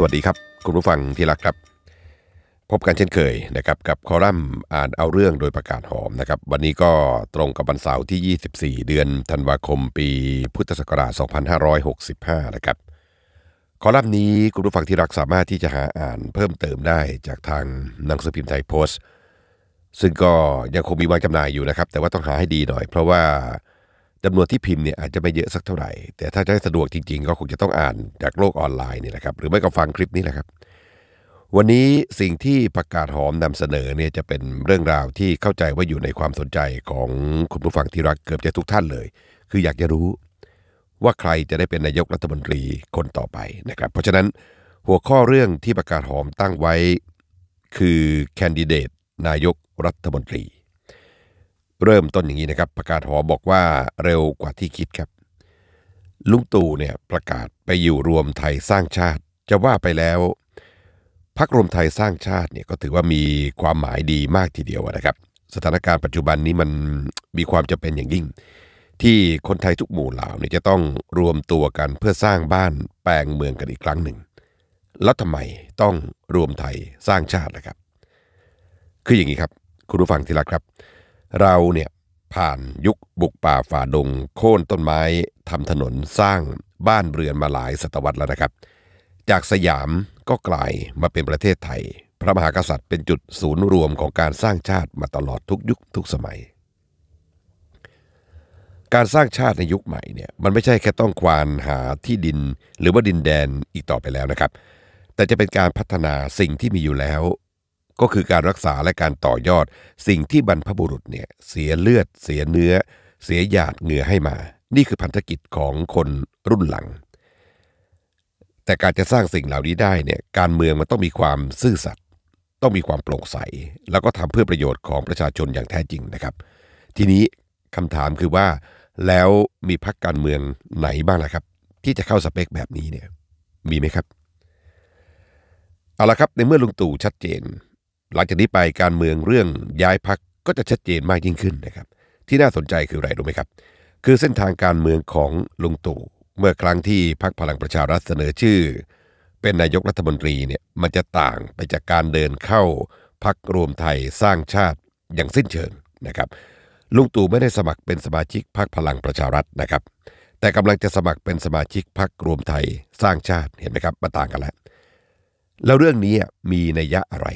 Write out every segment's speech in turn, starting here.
สวัสดีครับ คุณผู้ฟังที่รักครับ พบกันเช่นเคยนะครับกับคอลัมน์อ่านเอาเรื่องโดยประกาศหอมนะครับ วันนี้ก็ตรงกับวันเสาร์ที่ 24 เดือน ธันวาคมปีพุทธศักราช 2565 นะครับ คอลัมน์นี้คุณผู้ฟังที่รักสามารถที่จะหาอ่านเพิ่มเติมได้จากทางหนังสือพิมพ์ไทยโพสต์ซึ่งก็ยังคงมีวางจำหน่ายอยู่นะครับ แต่ว่าต้องหาให้ดีหน่อย เพราะว่าจำนวนที่พิมพ์เนี่ยอาจจะไม่เยอะสักเท่าไหร่ แต่ถ้าจะให้สะดวกจริง ๆ ก็คงจะต้องอ่านจากโลกออนไลน์นี่แหละครับ หรือไม่ก็ฟังคลิปนี้แหละครับ วันนี้สิ่งที่ประกาศหอมนำเสนอเนี่ยจะเป็นเรื่องราวที่เข้าใจว่าอยู่ในความสนใจของคุณผู้ฟังที่รักเกือบจะทุกท่านเลย คืออยากจะรู้ว่าใครจะได้เป็นนายกรัฐมนตรีคนต่อไปนะครับเพราะฉะนั้นหัวข้อเรื่องที่ประกาศหอมตั้งไว้คือแคนดิเดตนายกรัฐมนตรีเริ่มต้นอย่างนี้นะครับ ประกาศหอบอกว่าเร็วกว่าที่คิดครับ ลุงตู่เนี่ยประกาศไปอยู่รวมไทยสร้างชาติ จะว่าไปแล้วพักรวมไทยสร้างชาติเนี่ยก็ถือว่ามีความหมายดีมากทีเดียวนะครับ สถานการณ์ปัจจุบันนี้มันมีความจำเป็นอย่างยิ่ง ที่คนไทยทุกหมู่เหล่าเนี่ยจะต้องรวมตัวกันเพื่อสร้างบ้านแปลงเมืองกันอีกครั้งหนึ่ง แล้วทำไมต้องรวมไทยสร้างชาตินะครับ คืออย่างนี้ครับ คุณผู้ฟังที่รักครับเราเนี่ยผ่านยุคบุกป่าฝ่าดง โค่นต้นไม้ทำถนนสร้างบ้านเรือนมาหลาย ศตวรรษแล้วนะครับ จากสยามก็กลายมาเป็นประเทศไทย พระมหากษัตริย์เป็นจุดศูนย์รวมของการสร้างชาติมาตลอดทุกยุคทุกสมัย การสร้างชาติในยุคใหม่เนี่ยมันไม่ใช่แค่ต้องควานหาที่ดินหรือว่าดินแดนอีกต่อไปแล้วนะครับ แต่จะเป็นการพัฒนาสิ่งที่มีอยู่แล้วก็คือการรักษาและการต่อยอด สิ่งที่บรรพบุรุษเนี่ยเสียเลือด เสียเนื้อ เสียหยาดเหงื่อให้มา นี่คือพันธกิจของคนรุ่นหลัง แต่การจะสร้างสิ่งเหล่านี้ได้เนี่ยการเมืองมันต้องมีความซื่อสัตย์ต้องมีความโปร่งใสแล้วก็ทำเพื่อประโยชน์ของประชาชนอย่างแท้จริงนะครับ ทีนี้คำถามคือว่าแล้วมีพักการเมืองไหนบ้างล่ะครับ ที่จะเข้าสเปคแบบนี้เนี่ยมีไหมครับ เอาละครับในเมื่อลุงตู่ชัดเจนหลังจากนี้ไปการเมืองเรื่องย้ายพักก็จะชัดเจนมากยิ่งขึ้นนะครับ ที่น่าสนใจคือ อะไรรู้ไหมครับ คือเส้นทางการเมืองของลุงตู่เมื่อครั้งที่พักพลังประชารัฐเสนอชื่อ เป็นนายกรัฐมนตรีเนี่ยมันจะต่างไปจากการเดินเข้าพักรวมไทยสร้างชาติอย่างสิ้นเชิงนะครับลุงตู่ไม่ได้สมัครเป็นสมาชิกพักพลังประชารัฐนะครับ แต่กำลังจะสมัครเป็นสมาชิกพักรวมไทยสร้างชาติเห็นไหมครับมาต่างกันแล้ว แล้วเรื่องนี้มีนัยยะอะไร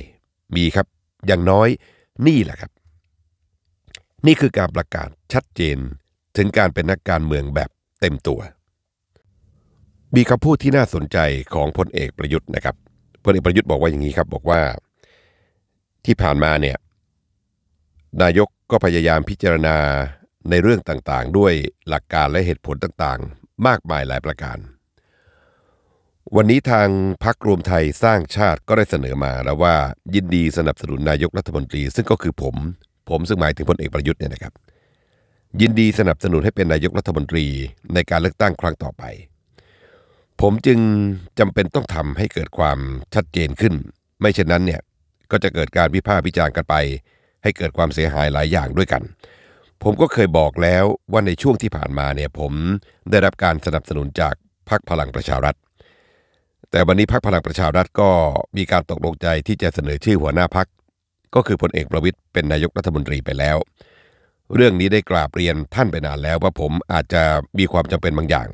มีครับอย่างน้อยนี่แหละครับ นี่คือการประกาศชัดเจนถึงการเป็นนักการเมืองแบบเต็มตัว มีคำพูดที่น่าสนใจของพลเอกประยุทธ์นะครับพลเอกประยุทธ์บอกว่าอย่างนี้ครับบอกว่า ที่ผ่านมาเนี่ยนายกก็พยายามพิจารณาในเรื่องต่างๆด้วยหลักการและเหตุผลต่างๆ มากมายหลายประการวันนี้ทางพักรวมไทยสร้างชาติก็ได้เสนอมาแล้วว่ายินดีสนับสนุนนายกรัฐมนตรีซึ่งก็คือผม ผมซึ่งหมายถึงพลเอกประยุทธ์เนี่ยนะครับ ยินดีสนับสนุนให้เป็นนายกรัฐมนตรีในการเลือกตั้งครั้งต่อไป ผมจึงจำเป็นต้องทำให้เกิดความชัดเจนขึ้น ไม่เช่นนั้นเนี่ยก็จะเกิดการวิพากษ์วิจารณ์กันไป ให้เกิดความเสียหายหลายอย่างด้วยกัน ผมก็เคยบอกแล้วว่าในช่วงที่ผ่านมาเนี่ยผมได้รับการสนับสนุนจากพรรคพลังประชารัฐแต่วันนี้พรรคพลังประชารัฐก็มีการตกลงใจที่จะเสนอชื่อหัวหน้าพักก็คือพลเอกประวิตยเป็นนายกรัฐมนตรีไปแล้ว เรื่องนี้ได้กราบเรียนท่านไปนานแล้วว่าผมอาจจะมีความจำเป็นบางอย่าง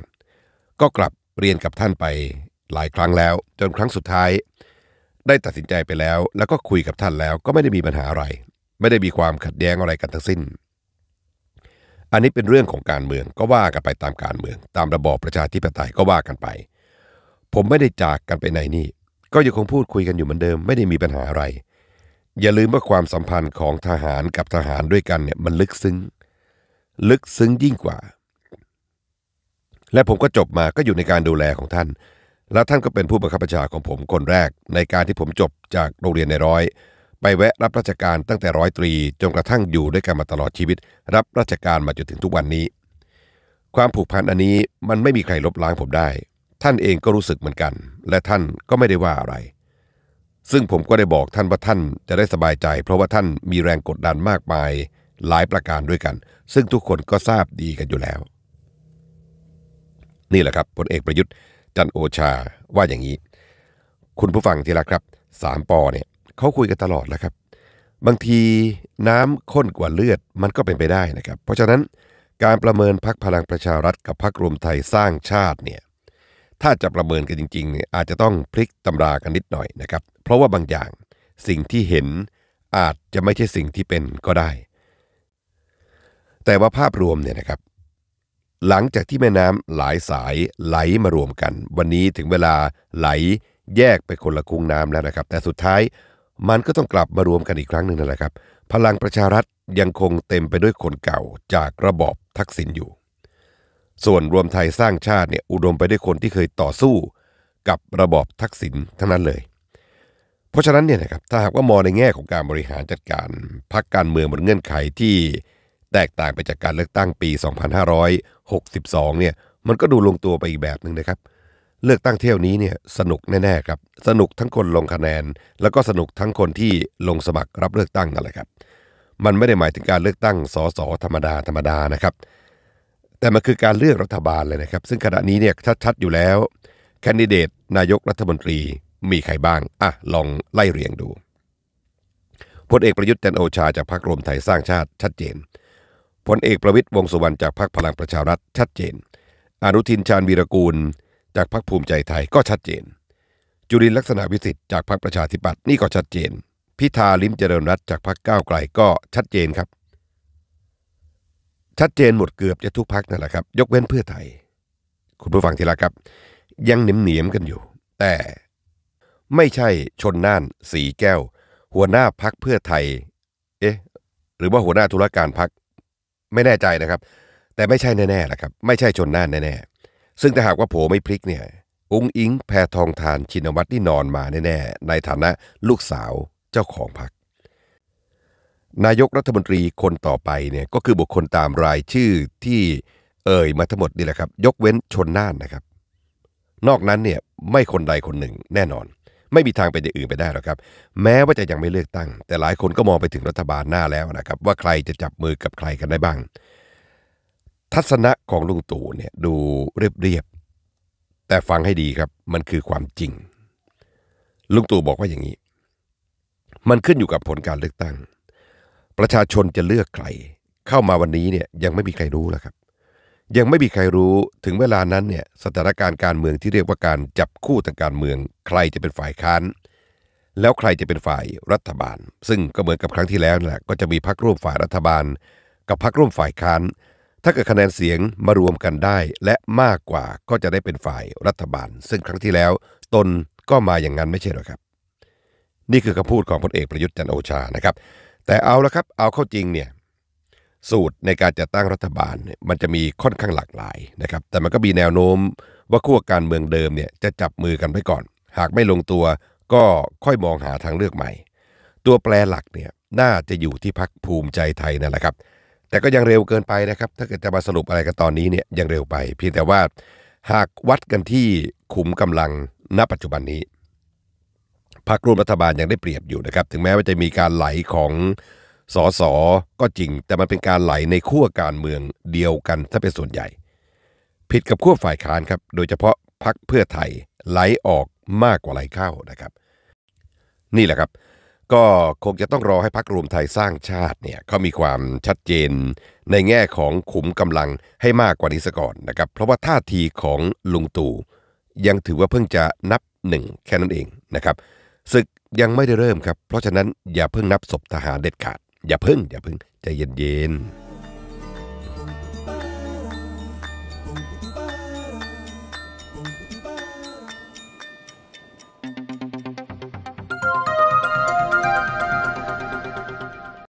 ก็กลับเรียนกับท่านไปหลายครั้งแล้วจนครั้งสุดท้าย ได้ตัดสินใจไปแล้ว แล้วก็คุยกับท่านแล้ว ก็ไม่ได้มีปัญหาอะไร ไม่ได้มีความขัดแย้งอะไรกันทั้งสิ้น อันนี้เป็นเรื่องของการเมืองก็ว่ากันไปตามการเมือง ตามระบอบประชาธิปไตยก็ว่ากันไปผมไม่ได้จากกันไปไหนนี่ก็ยังคงพูดคุยกันอยู่เหมือนเดิมไม่ได้มีปัญหาอะไร อย่าลืมว่าความสัมพันธ์ของทหารกับทหารด้วยกันเนี่ยมันลึกซึ้ง ลึกซึ้งยิ่งกว่า และผมก็จบมาก็อยู่ในการดูแลของท่าน แล้วท่านก็เป็นผู้บังคับบัญชาของผมคนแรก ในการที่ผมจบจากโรงเรียนในร้อย ไปแวะรับราชการตั้งแต่ร้อยตรีจนกระทั่งอยู่ด้วยกันมาตลอดชีวิต รับราชการมาจนถึงทุกวันนี้ ความผูกพันอันนี้มันไม่มีใครลบล้างผมได้ท่านเองก็รู้สึกเหมือนกัน และท่านก็ไม่ได้ว่าอะไร ซึ่งผมก็ได้บอกท่านว่าท่านจะได้สบายใจ เพราะว่าท่านมีแรงกดดันมากมาย หลายประการด้วยกัน ซึ่งทุกคนก็ทราบดีกันอยู่แล้ว นี่แหละครับพลเอกประยุทธ์จันโอชาว่าอย่างนี้ คุณผู้ฟังที่รักครับสามปอเนี่ยเขาคุยกันตลอดแล้วครับ บางทีน้ำข้นกว่าเลือดมันก็เป็นไปได้นะครับ เพราะฉะนั้นการประเมินพักพลังประชารัฐกับพักรวมไทยสร้างชาติเนี่ยถ้าจะประเมินกันจริงๆเนี่ยอาจจะต้องพลิกตำรากันนิดหน่อยนะครับ เพราะว่าบางอย่างสิ่งที่เห็นอาจจะไม่ใช่สิ่งที่เป็นก็ได้ แต่ว่าภาพรวมเนี่ยนะครับ หลังจากที่แม่น้ำหลายสายไหลมารวมกัน วันนี้ถึงเวลาไหลแยกไปคนละคุงน้ำแล้วนะครับ แต่สุดท้ายมันก็ต้องกลับมารวมกันอีกครั้งหนึ่งนั่นแหละครับ พลังประชารัฐยังคงเต็มไปด้วยคนเก่าจากระบอบทักษิณอยู่ส่วนรวมไทยสร้างชาติเนี่ยอุดมไปได้วยคนที่เคยต่อสู้ กับระบอบทักษิณทั้งนั้นเลย เพราะฉะนั้นเนี่ยนะครับถ้าหากว่ามองในแง่ของการบริหารจัดการพักการเมืองบนเงื่อนไขที่ แตกต่างไปจากการเลือกตั้งปี 2562 เนี่ย มันก็ดูลงตัวไปอีกแบบหนึ่งนะครับ เลือกตั้งเที่ยวนี้เนี่ยสนุกแน่ๆครับสนุกทั้งคนลงคะแนน แล้วก็สนุกทั้งคนที่ลงสมัครรับเลือกตั้งนั่นแหละครับ มันไม่ได้หมายถึงการเลือกตั้งสสธรรมดาธรรมดานะครับแต่มันคือการเลือกรัฐบาลเลยนะครับ ซึ่งขณะนี้เนี่ยชัดๆอยู่แล้ว แคนดิเดตนายกรัฐมนตรีมีใครบ้างอ่ะลองไล่เรียงดูพลเอกประยุทธ์จันโอชาจากพรรครวมไทยสร้างชาติชัดเจนพลเอกประวิตยวงสุวรรณจากพรรคพลังประชารัฐชัดเจน อนุทินชาญวีรกูล จากพรรคภูมิใจไทยก็ชัดเจน จุรินลักษณะวิสิทธิ์จากพรรคประชาธิปัตย์นี่ก็ชัดเจน พิธาลิมเจริญรัตจากพรรคก้าวไกลก็ชัดเจนครับชัดเจนหมดเกือบจะทุกพักนั่นแหละครับ ยกเว้นเพื่อไทย คุณผู้ฟังทีละครับ ยังเหนียมเหนียมกันอยู่ แต่ ไม่ใช่ชนน่านสีแก้ว หัวหน้าพักเพื่อไทย เอ๊ะหรือว่าหัวหน้าธุรการพัก ไม่แน่ใจนะครับ แต่ไม่ใช่แน่ๆละครับ ไม่ใช่ชนน่านแน่ๆซึ่งถ้าหากว่าโผไม่พลิกเนี่ยองค์อิงแพทองทานชินวัตรที่นอนมาแน่ๆในฐานะลูกสาวเจ้าของพักนายกรัฐมนตรีคนต่อไปเนี่ยก็คือบุคคลตามรายชื่อที่ เอ่ยมาทั้งหมดนี่แหละครับ ยกเว้นชนน่านนะครับ นอกนั้นเนี่ยไม่คนใดคนหนึ่งแน่นอน ไม่มีทางเป็นอย่างอื่นไปได้หรอกครับ แม้ว่าจะยังไม่เลือกตั้ง แต่หลายคนก็มองไปถึงรัฐบาลหน้าแล้วนะครับ ว่าใครจะจับมือกับใครกันได้บ้าง ทัศนะของลุงตู่เนี่ยดูเรียบๆ แต่ฟังให้ดีครับมันคือความจริงลุงตู่บอกว่าอย่างนี้ มันขึ้นอยู่กับผลการเลือกตั้งประชาชนจะเลือกใคร เข้ามาวันนี้เนี่ยยังไม่มีใครรู้ละครับ ยังไม่มีใครรู้ถึงเวลานั้นเนี่ยสถานการณ์การเมืองที่เรียกว่าการจับคู่ทางการเมือง ใครจะเป็นฝ่ายค้านแล้วใครจะเป็นฝ่ายรัฐบาล ซึ่งก็เหมือนกับครั้งที่แล้วแหละก็จะมีพรรคร่วมฝ่ายรัฐบาล กับพรรคร่วมฝ่ายค้านถ้าเกิดคะแนนเสียงมารวมกันได้ และมากกว่าก็จะได้เป็นฝ่ายรัฐบาล ซึ่งครั้งที่แล้วตนก็มาอย่างนั้นไม่ใช่หรอครับ นี่คือคำพูดของพลเอกประยุทธ์จันโอชานะครับแต่เอาละครับเอาเข้าจริงเนี่ยสูตรในการจัดตั้งรัฐบาลเนี่ยมันจะมีค่อนข้างหลากหลายนะครับแต่มันก็มีแนวโน้มว่าขั้วการเมืองเดิมเนี่ยจะจับมือกันไว้ก่อน หากไม่ลงตัวก็ค่อยมองหาทางเลือกใหม่ ตัวแปรหลักเนี่ยน่าจะอยู่ที่พักภูมิใจไทยนั่นแหละครับ แต่ก็ยังเร็วเกินไปนะครับ ถ้าเกิดจะมาสรุปอะไรกันตอนนี้เนี่ยยังเร็วไปเพียงแต่ว่าหากวัดกันที่ขุมกำลังณปัจจุบันนี้พรรคร่วมรัฐบาลยังได้เปรียบอยู่นะครับ ถึงแม้ว่าจะมีการไหลของสสก็จริงแต่มันเป็นการไหลในขั้วการเมืองเดียวกันถ้าเป็นส่วนใหญ่ ผิดกับขั้วฝ่ายค้านครับโดยเฉพาะพรรคเพื่อไทยไหลออกมากกว่าไหลเข้านะครับ นี่แหละครับ ก็คงจะต้องรอให้พรรครวมไทยสร้างชาติเนี่ยเขามีความชัดเจนในแง่ของขุมกำลังให้มากกว่านี้ซะก่อนนะครับ เพราะว่าท่าทีของลุงตู่ ยังถือว่าเพิ่งจะนับหนึ่งแค่นั้นเองนะครับศึกยังไม่ได้เริ่มครับ เพราะฉะนั้นอย่าเพิ่งนับศพทหารเด็ดขาด อย่าเพิ่ง อย่าเพิ่งใจเย็นๆ